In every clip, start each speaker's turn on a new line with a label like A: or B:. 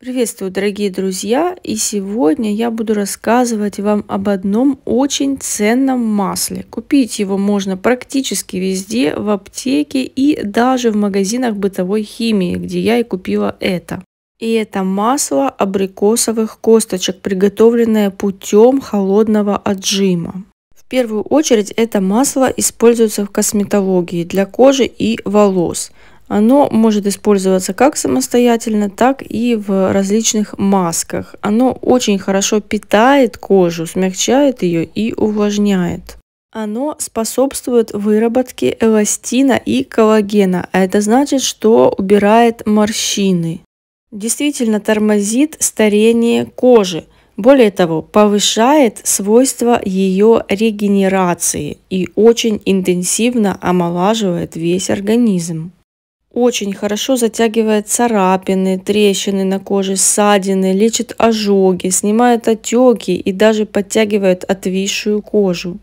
A: Приветствую, дорогие друзья! И сегодня я буду рассказывать вам об одном очень ценном масле. Купить его можно практически везде, в аптеке и даже в магазинах бытовой химии, где я и купила это. И это масло абрикосовых косточек, приготовленное путем холодного отжима. В первую очередь это масло используется в косметологии для кожи и волос. Оно может использоваться как самостоятельно, так и в различных масках. Оно очень хорошо питает кожу, смягчает ее и увлажняет. Оно способствует выработке эластина и коллагена, а это значит, что убирает морщины. Действительно тормозит старение кожи. Более того, повышает свойства ее регенерации и очень интенсивно омолаживает весь организм. Очень хорошо затягивает царапины, трещины на коже, ссадины, лечит ожоги, снимает отеки и даже подтягивает отвисшую кожу.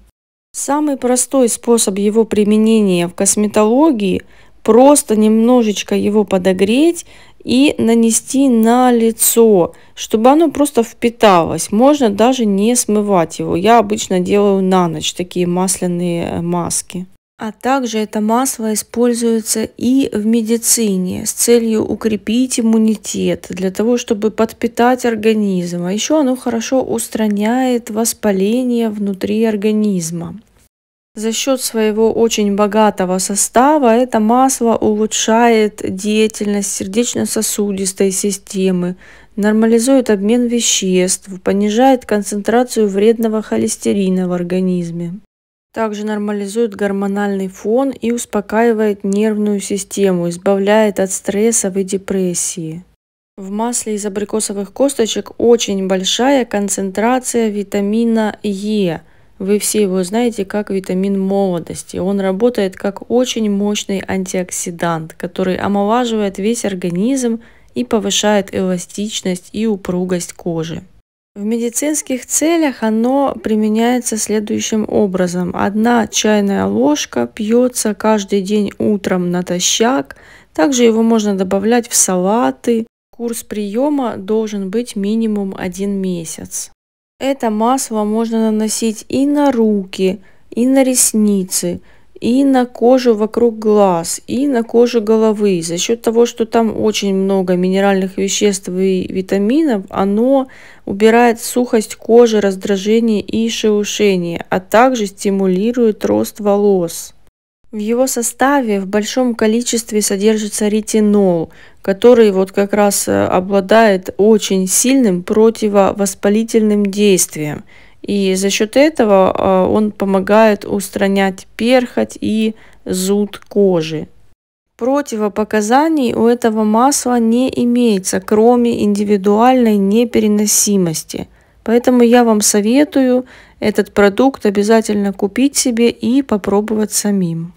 A: Самый простой способ его применения в косметологии – просто немножечко его подогреть и нанести на лицо, чтобы оно просто впиталось. Можно даже не смывать его. Я обычно делаю на ночь такие масляные маски. А также это масло используется и в медицине с целью укрепить иммунитет, для того, чтобы подпитать организм. А еще оно хорошо устраняет воспаление внутри организма. За счет своего очень богатого состава это масло улучшает деятельность сердечно-сосудистой системы, нормализует обмен веществ, понижает концентрацию вредного холестерина в организме. Также нормализует гормональный фон и успокаивает нервную систему, избавляет от стрессов и депрессии. В масле из абрикосовых косточек очень большая концентрация витамина Е. Вы все его знаете как витамин молодости. Он работает как очень мощный антиоксидант, который омолаживает весь организм и повышает эластичность и упругость кожи. В медицинских целях оно применяется следующим образом. Одна чайная ложка пьется каждый день утром натощак. Также его можно добавлять в салаты. Курс приема должен быть минимум один месяц. Это масло можно наносить и на руки, и на ресницы, и на кожу вокруг глаз, и на кожу головы. За счет того, что там очень много минеральных веществ и витаминов, оно убирает сухость кожи, раздражение и шелушение, а также стимулирует рост волос. В его составе в большом количестве содержится ретинол, который вот как раз э, обладает очень сильным противовоспалительным действием – и за счет этого а, он помогает устранять перхоть и зуд кожи. Противопоказаний у этого масла не имеется, кроме индивидуальной непереносимости. Поэтому я вам советую этот продукт обязательно купить себе и попробовать самим.